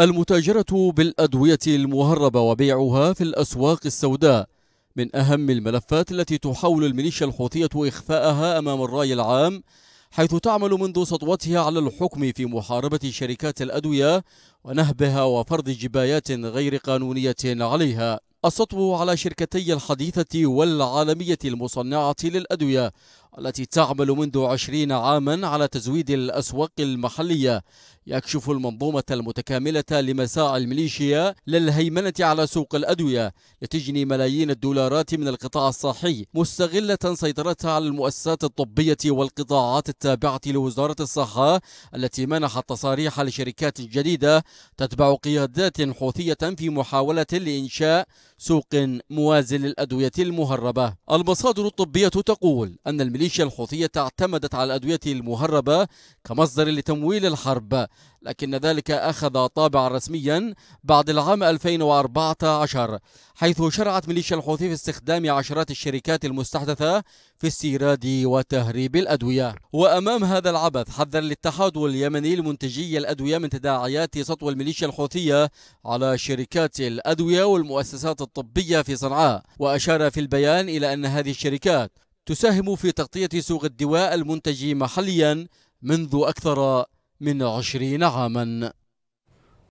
المتاجرة بالأدوية المهربة وبيعها في الأسواق السوداء من أهم الملفات التي تحاول الميليشيا الحوثية إخفاءها أمام الرأي العام حيث تعمل منذ سطوتها على الحكم في محاربة شركات الأدوية ونهبها وفرض جبايات غير قانونية عليها السطو على شركتي الحديثة والعالمية المصنعة للأدوية التي تعمل منذ عشرين عاما على تزويد الأسواق المحلية يكشف المنظومة المتكاملة لمساع الميليشيا للهيمنة على سوق الأدوية لتجني ملايين الدولارات من القطاع الصحي مستغلة سيطرتها على المؤسسات الطبية والقطاعات التابعة لوزارة الصحة التي منحت تصاريح لشركات جديدة تتبع قيادات حوثية في محاولة لإنشاء سوق موازي للأدوية المهربة المصادر الطبية تقول أن الميليشيا الميليشيا الحوثية اعتمدت على الأدوية المهربة كمصدر لتمويل الحرب لكن ذلك أخذ طابعا رسميا بعد العام 2014 حيث شرعت ميليشيا الحوثي في استخدام عشرات الشركات المستحدثة في استيراد وتهريب الأدوية وأمام هذا العبث حذر الاتحاد اليمني لمنتجي الأدوية من تداعيات سطو الميليشيا الحوثية على شركات الأدوية والمؤسسات الطبية في صنعاء وأشار في البيان إلى أن هذه الشركات تساهم في تغطية سوق الدواء المنتج محليا منذ أكثر من عشرين عاماً